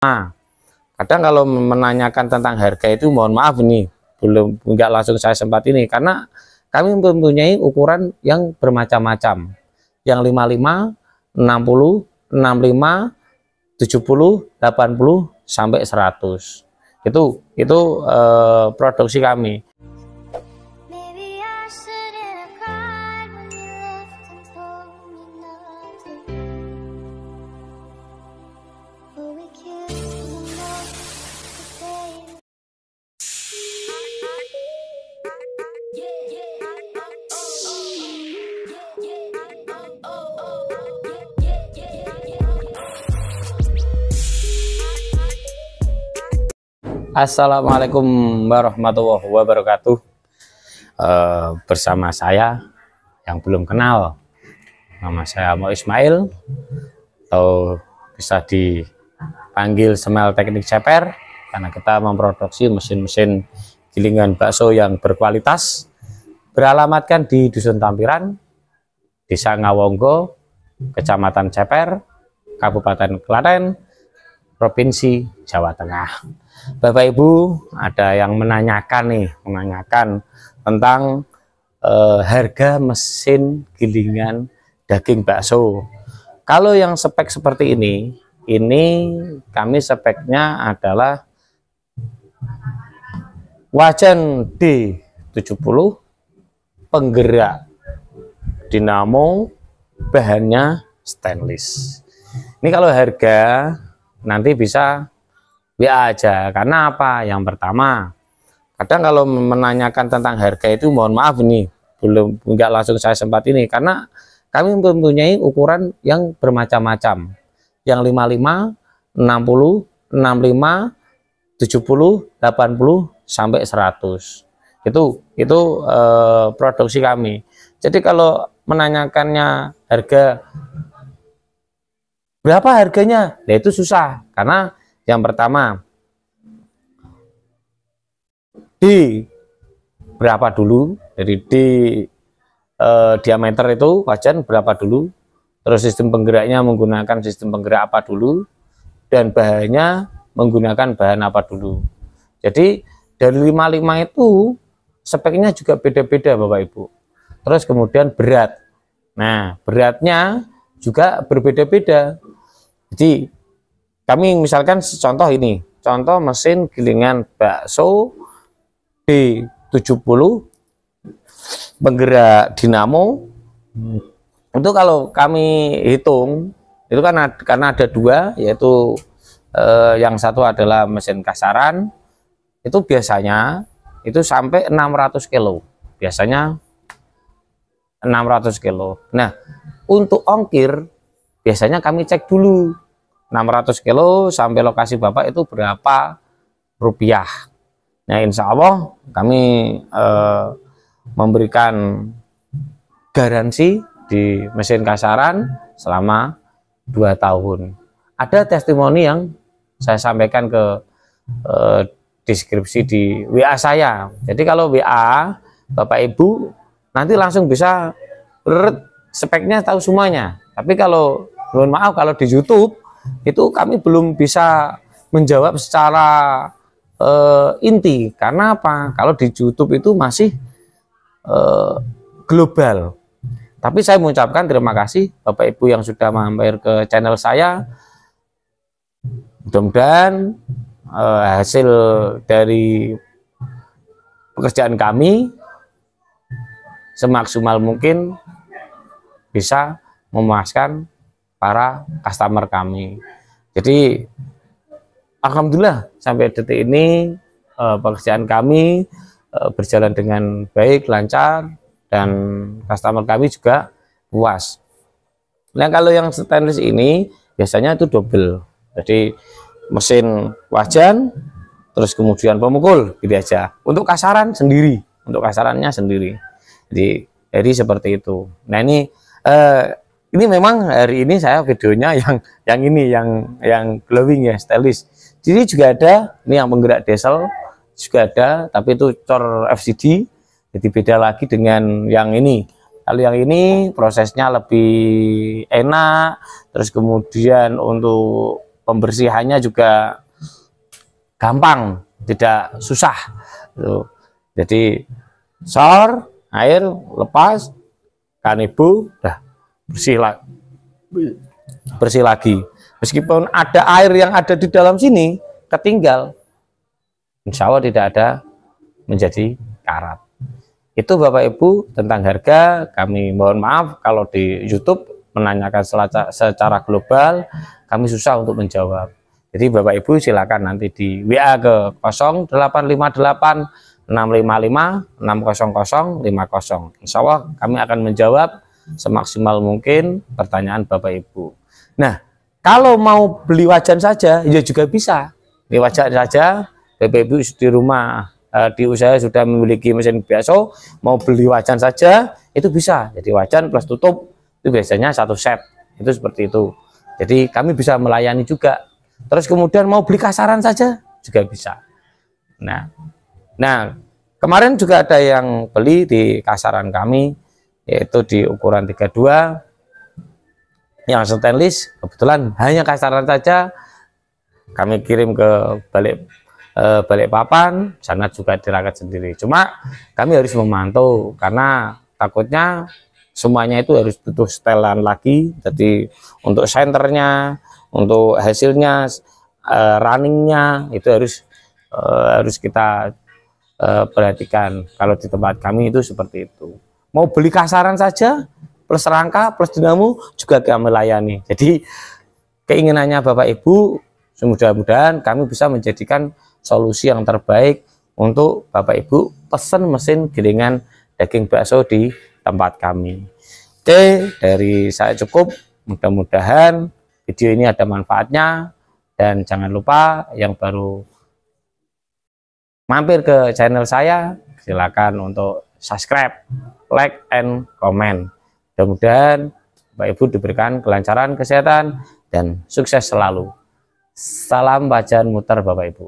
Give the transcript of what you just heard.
Nah, kadang kalau menanyakan tentang harga itu mohon maaf nih, belum nggak langsung saya sempat ini karena kami mempunyai ukuran yang bermacam-macam. Yang 55, 60, 65, 70, 80 sampai 100. Itu itu eh, produksi kami. Assalamualaikum warahmatullahi wabarakatuh. Uh, bersama saya yang belum kenal, nama saya Mo Ismail atau bisa dipanggil Semel Teknik Ceper karena kita memproduksi mesin-mesin gilingan bakso yang berkualitas. Beralamatkan di Dusun Tampiran, Desa Ngawonggo, Kecamatan Ceper, Kabupaten Klaten, Provinsi Jawa Tengah. Bapak Ibu ada yang menanyakan nih menanyakan tentang eh, harga mesin gilingan daging bakso kalau yang spek seperti ini ini kami speknya adalah wajan D70 penggerak dinamo bahannya stainless ini kalau harga nanti bisa WA aja. Karena apa? Yang pertama, kadang kalau menanyakan tentang harga itu mohon maaf nih, belum nggak langsung saya sempat ini karena kami mempunyai ukuran yang bermacam-macam. Yang 55, 60, 65, 70, 80 sampai 100. Itu itu eh, produksi kami. Jadi kalau menanyakannya harga berapa harganya? Nah itu susah karena yang pertama, D berapa dulu? Jadi D eh, diameter itu wajan berapa dulu? Terus sistem penggeraknya menggunakan sistem penggerak apa dulu? Dan bahannya menggunakan bahan apa dulu? Jadi dari lima lima itu speknya juga beda-beda Bapak Ibu. Terus kemudian berat. Nah, beratnya juga berbeda-beda. Jadi kami misalkan contoh ini contoh mesin gilingan bakso B70 penggerak dinamo hmm. itu kalau kami hitung itu kan ada, karena ada dua yaitu eh, yang satu adalah mesin kasaran itu biasanya itu sampai 600 kilo biasanya 600 kilo nah untuk ongkir biasanya kami cek dulu 600 kilo sampai lokasi Bapak itu berapa rupiah. Nah, insya Allah kami eh, memberikan garansi di mesin kasaran selama dua tahun. Ada testimoni yang saya sampaikan ke eh, deskripsi di WA saya. Jadi kalau WA Bapak Ibu nanti langsung bisa speknya tahu semuanya. Tapi kalau mohon maaf kalau di YouTube itu kami belum bisa menjawab secara uh, inti karena apa kalau di YouTube itu masih uh, global tapi saya mengucapkan terima kasih Bapak Ibu yang sudah mampir ke channel saya mudah-mudahan uh, hasil dari pekerjaan kami semaksimal mungkin bisa memuaskan para customer kami. Jadi alhamdulillah sampai detik ini uh, pekerjaan kami uh, berjalan dengan baik, lancar dan customer kami juga puas. Nah, kalau yang stainless ini biasanya itu double. Jadi mesin wajan terus kemudian pemukul gitu aja. Untuk kasaran sendiri, untuk kasarannya sendiri. Jadi jadi seperti itu. Nah, ini eh, ini memang hari ini saya videonya yang yang ini yang yang glowing ya stylish jadi juga ada ini yang penggerak diesel juga ada tapi itu cor FCD jadi beda lagi dengan yang ini kalau yang ini prosesnya lebih enak terus kemudian untuk pembersihannya juga gampang tidak susah jadi sor air lepas kanibu dah bersih lagi bersih lagi meskipun ada air yang ada di dalam sini ketinggal insya Allah tidak ada menjadi karat itu Bapak Ibu tentang harga kami mohon maaf kalau di YouTube menanyakan secara global kami susah untuk menjawab jadi Bapak Ibu silakan nanti di WA ke 0858 655 600 50. Insya Allah kami akan menjawab semaksimal mungkin pertanyaan Bapak Ibu. Nah, kalau mau beli wajan saja, ya juga bisa. Beli wajan saja, Bapak Ibu di rumah eh, di usaha sudah memiliki mesin biaso, mau beli wajan saja, itu bisa. Jadi wajan plus tutup, itu biasanya satu set. Itu seperti itu. Jadi kami bisa melayani juga. Terus kemudian mau beli kasaran saja, juga bisa. Nah, nah kemarin juga ada yang beli di kasaran kami, yaitu di ukuran 32 yang stainless kebetulan hanya kasaran saja kami kirim ke balik e, balik papan sana juga diragat sendiri cuma kami harus memantau karena takutnya semuanya itu harus butuh setelan lagi jadi untuk senternya untuk hasilnya e, runningnya itu harus e, harus kita e, perhatikan kalau di tempat kami itu seperti itu Mau beli kasaran saja, plus rangka, plus dinamo juga kami layani. Jadi keinginannya Bapak Ibu, mudah-mudahan kami bisa menjadikan solusi yang terbaik untuk Bapak Ibu pesan mesin gilingan daging bakso di tempat kami. Oke, dari saya cukup. Mudah-mudahan video ini ada manfaatnya dan jangan lupa yang baru mampir ke channel saya silakan untuk subscribe, like, and comment. Mudah-mudahan Bapak Ibu diberikan kelancaran kesehatan dan sukses selalu. Salam bacaan muter Bapak Ibu.